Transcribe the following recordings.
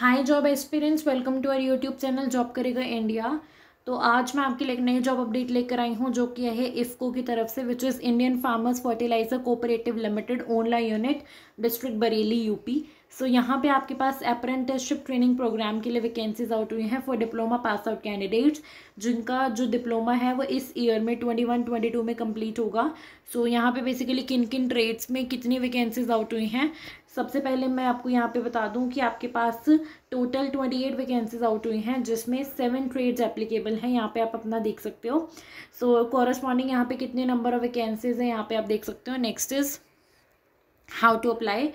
hi job experience welcome to our YouTube channel job करेगा India तो आज मैं आपके लिए नई जॉब अपडेट लेकर आई हूँ जो कि है इफ्को की तरफ से which is Indian farmers fertiliser cooperative limited Aonla unit district Bareilly UP so so, यहाँ पे आपके पास अप्रेंटिसशिप ट्रेनिंग प्रोग्राम के लिए वैकेंसीज आउट हुई हैं for diploma pass out candidates जिनका जो डिप्लोमा है वो इस ईयर में ट्वेंटी वन ट्वेंटी टू में कंप्लीट होगा सो so, यहाँ पे बेसिकली किन किन ट्रेड्स में कितनी वैकेंसीज आउट हुई हैं सबसे पहले मैं आपको यहाँ पे बता दूँ कि आपके पास total twenty eight vacancies out हुई हैं जिसमें सेवन ट्रेड्स एप्लीकेबल हैं यहाँ पे आप अपना देख सकते हो सो so, कॉरस्पॉन्डिंग यहाँ पे कितने नंबर ऑफ वैकेंसीज हैं यहाँ पे आप देख सकते हो next is how to apply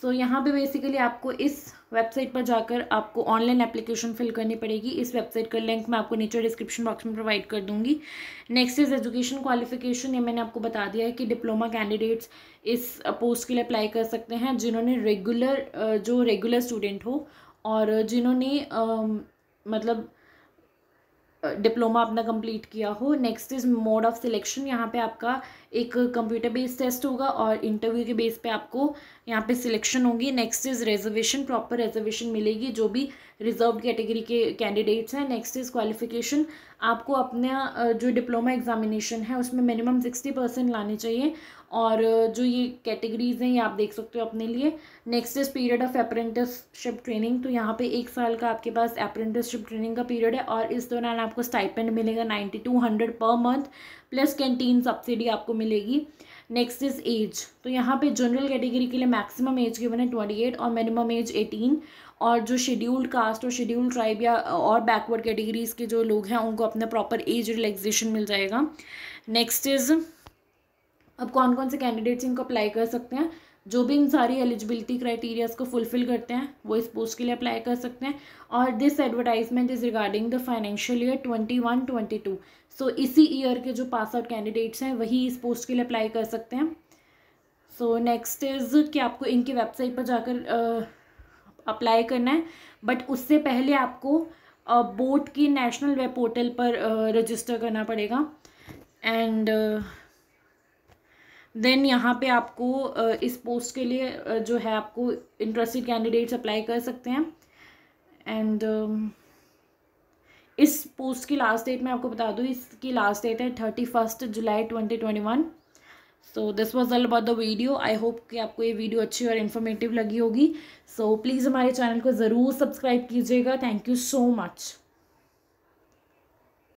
so so, यहाँ पे बेसिकली आपको इस वेबसाइट पर जाकर आपको ऑनलाइन एप्लीकेशन फिल करनी पड़ेगी इस वेबसाइट का लिंक मैं आपको नीचे डिस्क्रिप्शन बॉक्स में प्रोवाइड कर दूंगी नेक्स्ट इज़ एजुकेशन क्वालिफिकेशन ये मैंने आपको बता दिया है कि डिप्लोमा कैंडिडेट्स इस पोस्ट के लिए अप्लाई कर सकते हैं जिन्होंने रेगुलर जो रेगुलर स्टूडेंट हो और जिन्होंने मतलब डिप्लोमा अपना कंप्लीट किया हो next is mode of selection यहाँ पे आपका एक कंप्यूटर बेस्ड टेस्ट होगा और इंटरव्यू के बेस पे आपको यहाँ पे सिलेक्शन होगी next is reservation proper reservation मिलेगी जो भी रिजर्व कैटेगरी के कैंडिडेट्स हैं नेक्स्ट इज़ क्वालिफिकेशन आपको अपना जो डिप्लोमा एग्जामिनेशन है उसमें मिनिमम सिक्सटी परसेंट लाने चाहिए और जो ये कैटेगरीज हैं ये आप देख सकते हो अपने लिए next is period of apprenticeship training तो यहाँ पे एक साल का आपके पास अप्रेंटिसशिप ट्रेनिंग का पीरियड है और इस दौरान आप आपको स्टाइपेंड मिलेगा ninety two hundred per month plus canteen subsidy आपको मिलेगी नेक्स्ट इज एज तो यहाँ पे जनरल कैटेगरी के लिए मैक्सिमम एज गिवन है ट्वेंटी एट और मिनिमम एज एटीन और जो शेड्यूल्ड कास्ट और शेड्यूल्ड ट्राइब या और बैकवर्ड कैटेगरीज के जो लोग हैं उनको अपना प्रॉपर एज रिलैक्सेशन मिल जाएगा नेक्स्ट इज अब कौन कौन से कैंडिडेट्स इनको अप्लाई कर सकते हैं जो भी इन सारी एलिजिबिलिटी क्राइटेरियाज को फुलफिल करते हैं वो इस पोस्ट के लिए अप्लाई कर सकते हैं और this advertisement is regarding the financial year twenty one twenty two so इसी ईयर के जो पास आउट कैंडिडेट्स हैं वही इस पोस्ट के लिए अप्लाई कर सकते हैं सो नेक्स्ट इज़ कि आपको इनकी वेबसाइट पर जाकर अप्लाई करना है बट उससे पहले आपको बोर्ड की नेशनल वेब पोर्टल पर रजिस्टर करना पड़ेगा एंड देन यहाँ पे आपको इस पोस्ट के लिए जो है आपको इंटरेस्टेड कैंडिडेट्स अप्लाई कर सकते हैं एंड um, इस पोस्ट की लास्ट डेट मैं आपको बता दूँ इसकी लास्ट डेट है thirty first July twenty twenty one so this was all about the video I hope कि आपको ये वीडियो अच्छी और इन्फॉर्मेटिव लगी होगी सो so, प्लीज़ हमारे चैनल को ज़रूर सब्सक्राइब कीजिएगा थैंक यू सो मच